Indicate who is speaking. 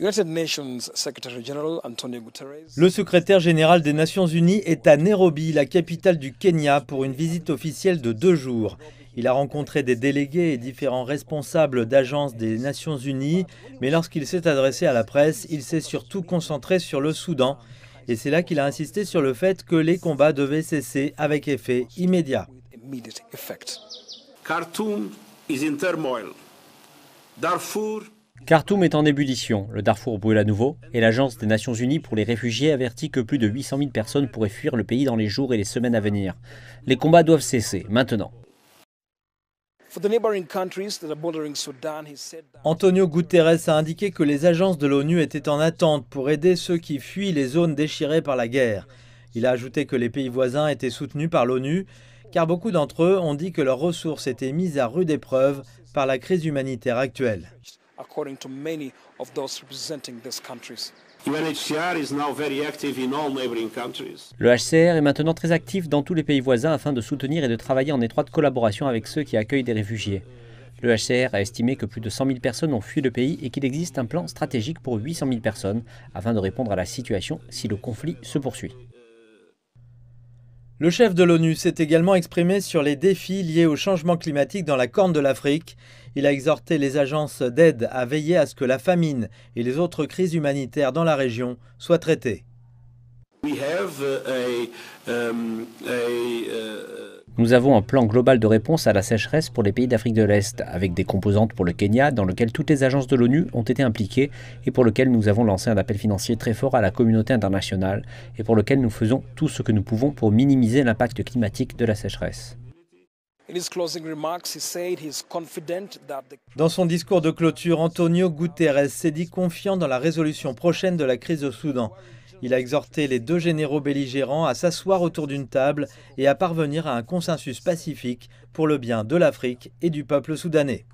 Speaker 1: Le
Speaker 2: secrétaire général des Nations Unies est à Nairobi, la capitale du Kenya, pour une visite officielle de deux jours. Il a rencontré des délégués et différents responsables d'agences des Nations Unies, mais lorsqu'il s'est adressé à la presse, il s'est surtout concentré sur le Soudan. Et c'est là qu'il a insisté sur le fait que les combats devaient cesser avec effet immédiat. Khartoum turmoil. Darfour
Speaker 3: Khartoum est en ébullition, le Darfour brûle à nouveau, et l'Agence des Nations Unies pour les réfugiés avertit que plus de 800 000 personnes pourraient fuir le pays dans les jours et les semaines à venir. Les combats doivent cesser, maintenant. Antonio Guterres a indiqué que les
Speaker 2: agences de l'ONU étaient en attente pour aider ceux qui fuient les zones déchirées par la guerre. Il a ajouté que les pays voisins étaient soutenus par l'ONU, car beaucoup d'entre eux ont dit que leurs ressources étaient mises à rude épreuve par la crise humanitaire actuelle.
Speaker 3: Le HCR est maintenant très actif dans tous les pays voisins afin de soutenir et de travailler en étroite collaboration avec ceux qui accueillent des réfugiés. Le HCR a estimé que plus de 100 000 personnes ont fui le pays et qu'il existe un plan stratégique pour 800 000 personnes afin de répondre à la situation si le conflit se poursuit.
Speaker 2: Le chef de l'ONU s'est également exprimé sur les défis liés au changement climatique dans la Corne de l'Afrique. Il a exhorté les agences d'aide à veiller à ce que la famine et les autres crises humanitaires dans la région soient traitées. Uh, um, uh,
Speaker 3: nous avons un plan global de réponse à la sécheresse pour les pays d'Afrique de l'Est, avec des composantes pour le Kenya, dans lequel toutes les agences de l'ONU ont été impliquées et pour lequel nous avons lancé un appel financier très fort à la communauté internationale et pour lequel nous faisons tout ce que nous pouvons pour minimiser l'impact climatique de la sécheresse.
Speaker 2: Dans son discours de clôture, Antonio Guterres s'est dit confiant dans la résolution prochaine de la crise au Soudan. Il a exhorté les deux généraux belligérants à s'asseoir autour d'une table et à parvenir à un consensus pacifique pour le bien de l'Afrique et du peuple soudanais.